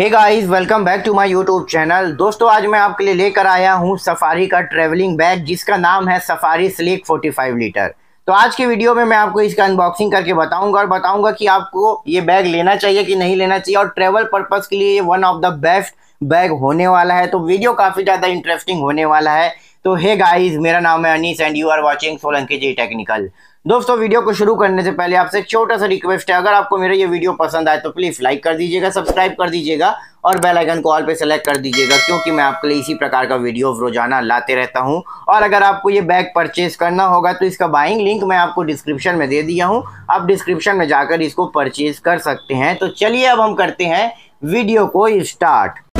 hey guys welcome back to my YouTube channel दोस्तों आज मैं आपके लिए लेकर आया हूँ सफारी का ट्रैवलिंग बैग जिसका नाम है सफारी स्लिक 45 लीटर तो आज के वीडियो में मैं आपको इसका अनबॉक्सिंग करके बताऊंगा और बताऊंगा कि आपको ये बैग लेना चाहिए कि नहीं लेना चाहिए और ट्रैवल पर्पज़ के लिए ये one of the best bag होने वाला है तो वीडियो काफ़ी ज़्यादा इंटरेस्टिंग होने वाला है तो हे गाइज मेरा नाम है Anis and you are watching Solanki ji technical दोस्तों वीडियो को शुरू करने से पहले आपसे छोटा सा रिक्वेस्ट है अगर आपको मेरा ये वीडियो पसंद आए तो प्लीज़ लाइक कर दीजिएगा सब्सक्राइब कर दीजिएगा और बेल आइकन को ऑल पे सेलेक्ट कर दीजिएगा क्योंकि मैं आपके लिए इसी प्रकार का वीडियो रोजाना लाते रहता हूं और अगर आपको ये बैग परचेज करना होगा तो इसका बाइंग लिंक मैं आपको डिस्क्रिप्शन में दे दिया हूँ आप डिस्क्रिप्शन में जाकर इसको परचेज कर सकते हैं तो चलिए अब हम करते हैं वीडियो को स्टार्ट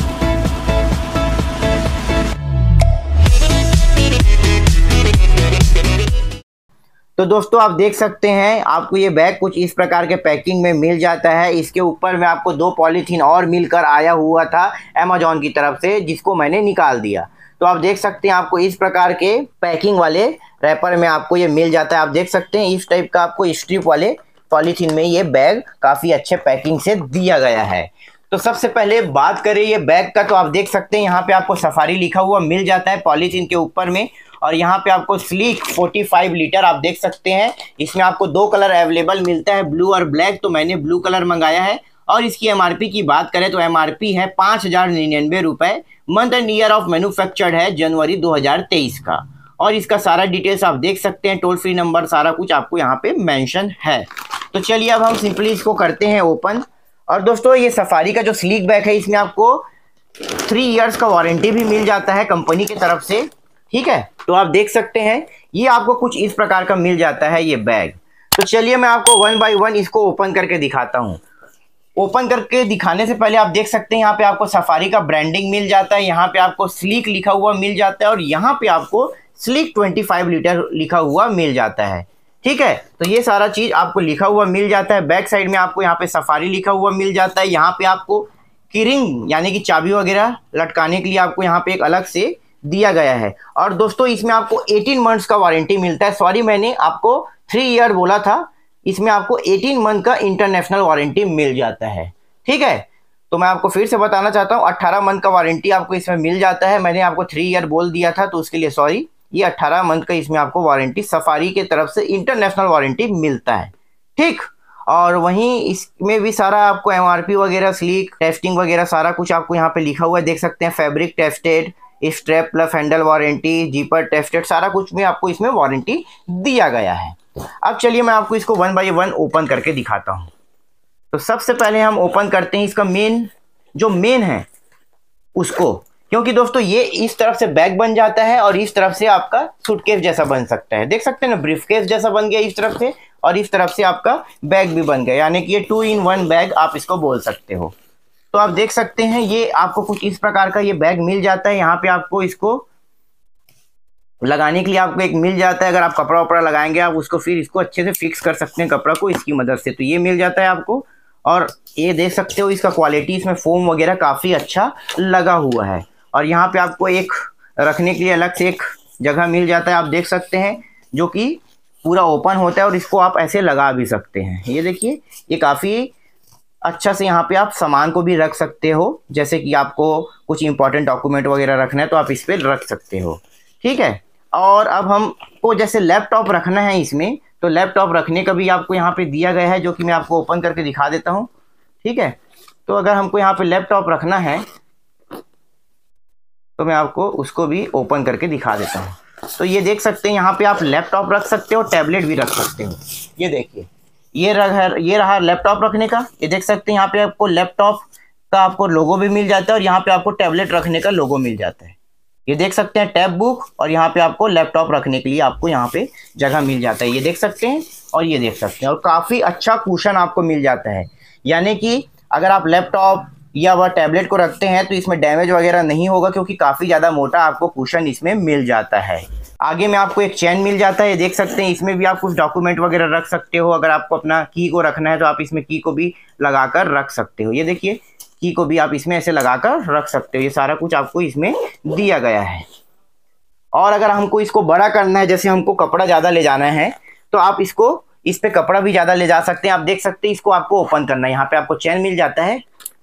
तो दोस्तों आप देख सकते हैं आपको ये बैग कुछ इस प्रकार के पैकिंग में मिल जाता है इसके ऊपर में आपको दो पॉलीथीन और मिलकर आया हुआ था अमेजोन की तरफ से जिसको मैंने निकाल दिया तो आप देख सकते हैं आपको इस प्रकार के पैकिंग वाले रैपर में आपको ये मिल जाता है आप देख सकते हैं इस टाइप का आपको स्ट्रिप वाले पॉलीथीन में ये बैग काफ़ी अच्छे पैकिंग से दिया गया है तो सबसे पहले बात करें ये बैग का तो आप देख सकते हैं यहाँ पे आपको सफारी लिखा हुआ मिल जाता है पॉलीथीन के ऊपर में और यहाँ पे आपको स्लीक 45 लीटर आप देख सकते हैं इसमें आपको दो कलर अवेलेबल मिलता है ब्लू और ब्लैक तो मैंने ब्लू कलर मंगाया है और इसकी एम की बात करें तो पी है पाँच हज़ार निन्यानवे रुपये month and year of manufactured है जनवरी दो का और इसका सारा डिटेल्स आप देख सकते हैं टोल फ्री नंबर सारा कुछ आपको यहाँ पे मेंशन है तो चलिए अब हम सिंपली इसको करते हैं ओपन और दोस्तों ये सफारी का जो स्लीक बैग है इसमें आपको थ्री ईयर्स का वारंटी भी मिल जाता है कंपनी की तरफ से ठीक है तो आप देख सकते हैं ये आपको कुछ इस प्रकार का मिल जाता है ये बैग तो चलिए मैं आपको वन बाई वन इसको ओपन करके दिखाता हूँ ओपन करके दिखाने से पहले आप देख सकते हैं यहाँ पे आपको सफारी का ब्रांडिंग मिल जाता है यहाँ पे आपको स्लीक लिखा हुआ मिल जाता है और यहाँ पे आपको स्लीक 25 लीटर लिखा हुआ मिल जाता है ठीक है तो ये सारा चीज़ आपको लिखा हुआ मिल जाता है बैक साइड में आपको यहाँ पे सफारी लिखा हुआ मिल जाता है यहाँ पे आपको किरिंग यानी कि चाबी वगैरह लटकाने के लिए आपको यहाँ पे एक अलग से दिया गया है और दोस्तों इसमें आपको 18 मंथ्स का वारंटी मिलता है सॉरी मैंने आपको थ्री ईयर बोला था इसमें आपको 18 मंथ का इंटरनेशनल वारंटी मिल जाता है ठीक है तो मैं आपको फिर से बताना चाहता हूँ 18 मंथ का वारंटी आपको इसमें मिल जाता है मैंने आपको थ्री ईयर बोल दिया था तो उसके लिए सॉरी ये अट्ठारह मंथ का इसमें आपको वारंटी सफारी के तरफ से इंटरनेशनल वारंटी मिलता है ठीक और वहीं इसमें भी सारा आपको एमआरपी वगैरह स्लीक टेस्टिंग वगैरह सारा कुछ आपको यहाँ पे लिखा हुआ है देख सकते हैं fabric tested strap plus handle warranty zipper tested सारा कुछ भी आपको इसमें वारंटी दिया गया है अब चलिए मैं आपको इसको वन बाई वन ओपन करके दिखाता हूँ तो सबसे पहले हम ओपन करते हैं इसका मेन जो मेन है उसको क्योंकि दोस्तों ये इस तरफ से बैग बन जाता है और इस तरफ से आपका सूटकेस जैसा बन सकता है देख सकते हैं ना ब्रीफकेस जैसा बन गया इस तरफ से और इस तरफ से आपका बैग भी बन गया यानी कि ये टू इन वन बैग आप इसको बोल सकते हो तो आप देख सकते हैं ये आपको कुछ इस प्रकार का ये बैग मिल जाता है यहाँ पे आपको इसको लगाने के लिए आपको एक मिल जाता है अगर आप कपड़ा वपड़ा लगाएंगे आप उसको फिर इसको अच्छे से फिक्स कर सकते हैं कपड़ा को इसकी मदद से तो ये मिल जाता है आपको और ये देख सकते हो इसका क्वालिटी इसमें फोम वगैरह काफ़ी अच्छा लगा हुआ है और यहाँ पे आपको एक रखने के लिए अलग से एक जगह मिल जाता है आप देख सकते हैं जो कि पूरा ओपन होता है और इसको आप ऐसे लगा भी सकते हैं ये देखिए ये काफ़ी अच्छा से यहाँ पे आप सामान को भी रख सकते हो जैसे कि आपको कुछ इंपॉर्टेंट डॉक्यूमेंट वगैरह रखना है तो आप इस पर रख सकते हो ठीक है और अब हमको जैसे लैपटॉप रखना है इसमें तो लैपटॉप रखने का भी आपको यहाँ पे दिया गया है जो कि मैं आपको ओपन करके दिखा देता हूँ ठीक है तो अगर हमको यहाँ पे लैपटॉप रखना है तो मैं आपको उसको भी ओपन करके दिखा देता हूँ तो ये देख सकते हैं यहाँ पे आप लैपटॉप रख सकते हो टैबलेट भी रख सकते हो ये देखिए ये रहा ये रहा लैपटॉप रखने का ये देख सकते हैं यहाँ पे आपको लैपटॉप का आपको लोगो भी मिल जाता है और यहाँ पे आपको टैबलेट रखने का लोगो मिल जाता है ये देख सकते हैं टैब बुक और यहाँ पे आपको लैपटॉप रखने के लिए आपको यहाँ पे जगह मिल जाता है ये देख सकते हैं और ये देख सकते हैं और काफ़ी अच्छा कुशन आपको मिल जाता है यानी कि अगर आप लैपटॉप या वह टैबलेट को रखते हैं तो इसमें डैमेज वगैरह नहीं होगा क्योंकि काफ़ी ज़्यादा मोटा आपको कुशन इसमें मिल जाता है आगे में आपको एक चैन मिल जाता है देख सकते हैं इसमें भी आप कुछ डॉक्यूमेंट वगैरह रख सकते हो अगर आपको अपना की को रखना है तो आप इसमें की को भी लगा कर रख सकते हो ये देखिए की को भी आप इसमें ऐसे लगा कर रख सकते हो ये सारा कुछ आपको इसमें दिया गया है और अगर हमको इसको बड़ा करना है जैसे हमको कपड़ा ज़्यादा ले जाना है तो आप इसको इस पे कपड़ा भी ज़्यादा ले जा सकते हैं आप देख सकते हैं इसको आपको ओपन करना है यहाँ पे आपको चैन मिल जाता है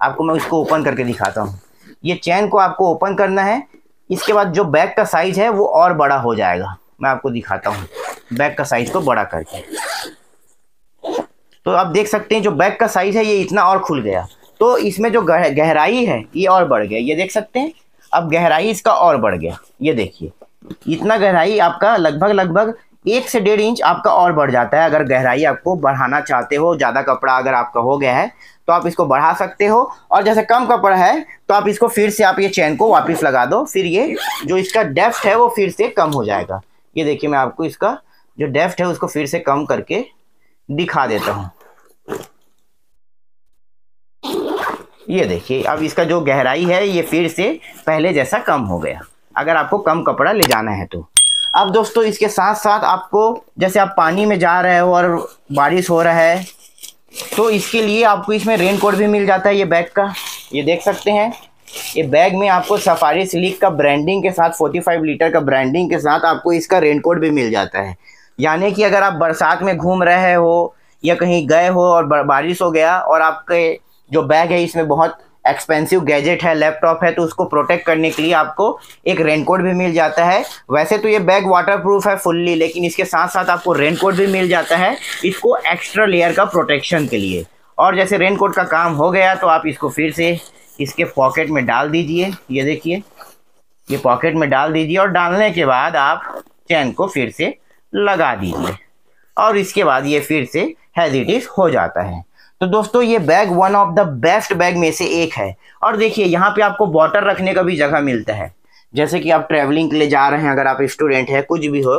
आपको मैं उसको ओपन करके दिखाता हूँ ये चैन को आपको ओपन करना है इसके बाद जो बैग का साइज़ है वो और बड़ा हो जाएगा मैं आपको दिखाता हूँ बैग का साइज़ को बड़ा करके तो आप देख सकते हैं जो बैग का साइज़ है ये इतना और खुल गया तो इसमें जो गहराई है ये और बढ़ गया ये देख सकते हैं अब गहराई इसका और बढ़ गया ये देखिए इतना गहराई आपका लगभग लगभग एक से डेढ़ इंच आपका और बढ़ जाता है अगर गहराई आपको बढ़ाना चाहते हो ज़्यादा कपड़ा अगर आपका हो गया है तो आप इसको बढ़ा सकते हो और जैसे कम कपड़ा है तो आप इसको फिर से आप ये चैन को वापस लगा दो फिर ये जो इसका डेफ्ट है वो फिर से कम हो जाएगा ये देखिए मैं आपको इसका जो डेफ्ट है उसको फिर से कम करके दिखा देता हूँ ये देखिए अब इसका जो गहराई है ये फिर से पहले जैसा कम हो गया अगर आपको कम कपड़ा ले जाना है तो अब दोस्तों इसके साथ साथ आपको जैसे आप पानी में जा रहे हो और बारिश हो रहा है तो इसके लिए आपको इसमें रेन कोट भी मिल जाता है ये बैग का ये देख सकते हैं ये बैग में आपको सफारी सिलिक का ब्रांडिंग के साथ 45 लीटर का ब्रांडिंग के साथ आपको इसका रेन कोट भी मिल जाता है यानी कि अगर आप बरसात में घूम रहे हो या कहीं गए हो और बारिश हो गया और आपके जो बैग है इसमें बहुत एक्सपेंसिव गैजेट है लैपटॉप है तो उसको प्रोटेक्ट करने के लिए आपको एक रेनकोट भी मिल जाता है वैसे तो ये बैग वाटरप्रूफ है फुल्ली लेकिन इसके साथ साथ आपको रेनकोट भी मिल जाता है इसको एक्स्ट्रा लेयर का प्रोटेक्शन के लिए और जैसे रेनकोट का काम हो गया तो आप इसको फिर से इसके पॉकेट में डाल दीजिए ये देखिए ये पॉकेट में डाल दीजिए और डालने के बाद आप चैन को फिर से लगा दीजिए और इसके बाद ये फिर से हैज इज़ हो जाता है तो दोस्तों ये bag one of the best bag में से एक है और देखिए यहाँ पे आपको वॉटर रखने का भी जगह मिलता है जैसे कि आप ट्रेवलिंग के लिए जा रहे हैं अगर आप स्टूडेंट हैं कुछ भी हो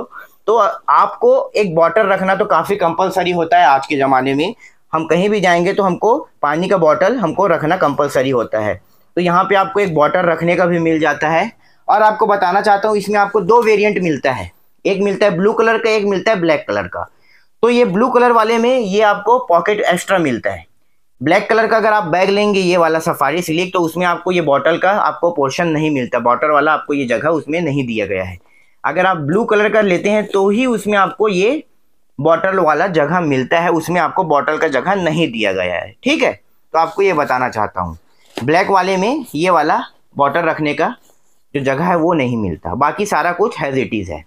तो आपको एक बॉटल रखना तो काफ़ी कंपलसरी होता है आज के ज़माने में हम कहीं भी जाएंगे तो हमको पानी का बॉटल हमको रखना कंपलसरी होता है तो यहाँ पे आपको एक बॉटल रखने का भी मिल जाता है और आपको बताना चाहता हूँ इसमें आपको दो वेरिएंट मिलता है एक मिलता है ब्लू कलर का एक मिलता है ब्लैक कलर का तो ये ब्लू कलर वाले में ये आपको पॉकेट एक्स्ट्रा मिलता है ब्लैक कलर का अगर आप बैग लेंगे ये वाला सफारी सिलेक्ट तो उसमें आपको ये बॉटल का आपको पोर्शन नहीं मिलता बॉटल वाला आपको ये जगह उसमें नहीं दिया गया है अगर आप ब्लू कलर का लेते हैं तो ही उसमें आपको ये बॉटल वाला जगह मिलता है उसमें आपको बॉटल का जगह नहीं दिया गया है ठीक है तो आपको ये बताना चाहता हूँ ब्लैक वाले में ये वाला बॉटल रखने का जो जगह है वो नहीं मिलता बाकी सारा कुछ हैज़ इट इज़ है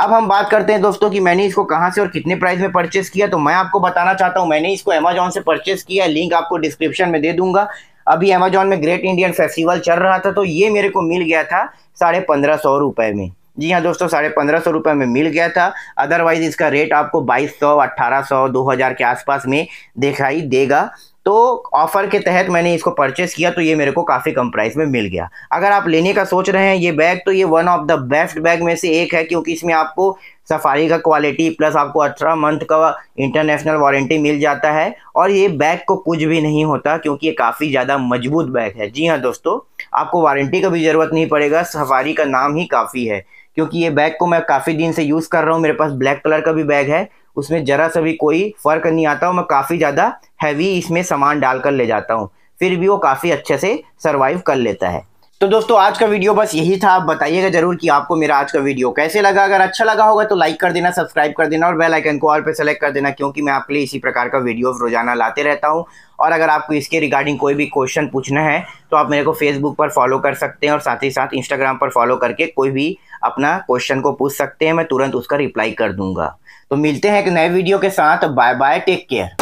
अब हम बात करते हैं दोस्तों कि मैंने इसको कहाँ से और कितने प्राइस में परचेस किया तो मैं आपको बताना चाहता हूँ मैंने इसको अमेजोन से परचेस किया लिंक आपको डिस्क्रिप्शन में दे दूंगा अभी अमेजोन में ग्रेट इंडियन फेस्टिवल चल रहा था तो ये मेरे को मिल गया था साढ़े पंद्रह सौ रुपए में जी हाँ दोस्तों साढ़े पंद्रह सौ रुपये में मिल गया था अदरवाइज इसका रेट आपको बाईस सौ अट्ठारह सौ दो हज़ार के आसपास में दिखाई देगा तो ऑफ़र के तहत मैंने इसको परचेस किया तो ये मेरे को काफ़ी कम प्राइस में मिल गया अगर आप लेने का सोच रहे हैं ये बैग तो ये one of the best bag में से एक है क्योंकि इसमें आपको सफारी का क्वालिटी प्लस आपको अठारह मंथ का इंटरनेशनल वारंटी मिल जाता है और ये बैग को कुछ भी नहीं होता क्योंकि ये काफ़ी ज़्यादा मजबूत बैग है जी हाँ दोस्तों आपको वारंटी का भी ज़रूरत नहीं पड़ेगा सफारी का नाम ही काफ़ी है क्योंकि ये बैग को मैं काफ़ी दिन से यूज़ कर रहा हूँ मेरे पास ब्लैक कलर का भी बैग है उसमें ज़रा सा भी कोई फ़र्क नहीं आता और मैं काफ़ी ज़्यादा हैवी इसमें सामान डालकर ले जाता हूँ फिर भी वो काफ़ी अच्छे से सर्वाइव कर लेता है तो दोस्तों आज का वीडियो बस यही था आप बताइएगा जरूर कि आपको मेरा आज का वीडियो कैसे लगा अगर अच्छा लगा होगा तो लाइक कर देना सब्सक्राइब कर देना और बेल आइकन को ऑल पे सेलेक्ट कर देना क्योंकि मैं आपके लिए इसी प्रकार का वीडियो रोजाना लाते रहता हूँ और अगर आपको इसके रिगार्डिंग कोई भी क्वेश्चन पूछना है तो आप मेरे को फेसबुक पर फॉलो कर सकते हैं और साथ ही साथ इंस्टाग्राम पर फॉलो करके कोई भी अपना क्वेश्चन को पूछ सकते हैं मैं तुरंत उसका रिप्लाई कर दूंगा तो मिलते हैं एक नए वीडियो के साथ बाय बाय टेक केयर